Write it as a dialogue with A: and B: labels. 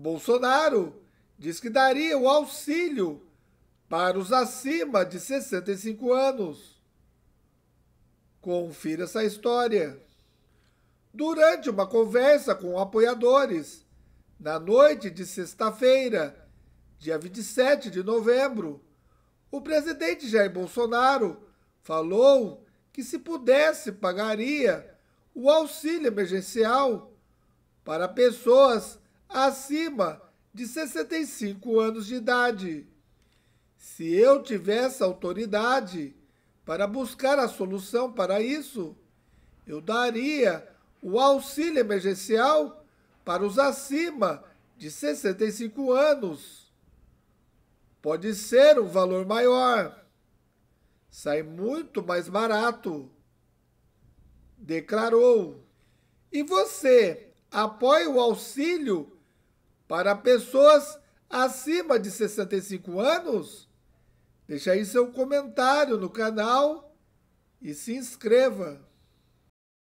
A: Bolsonaro diz que daria o auxílio para os acima de 65 anos. Confira essa história. Durante uma conversa com apoiadores, na noite de sexta-feira, dia 27 de novembro, o presidente Jair Bolsonaro falou que, se pudesse, pagaria o auxílio emergencial para pessoas acima de 65 anos de idade. Se eu tivesse autoridade para buscar a solução para isso, eu daria o auxílio emergencial para os acima de 65 anos. Pode ser um valor maior. Sai muito mais barato. Declarou. E você apoia o auxílio para pessoas acima de 65 anos, deixe aí seu comentário no canal e se inscreva.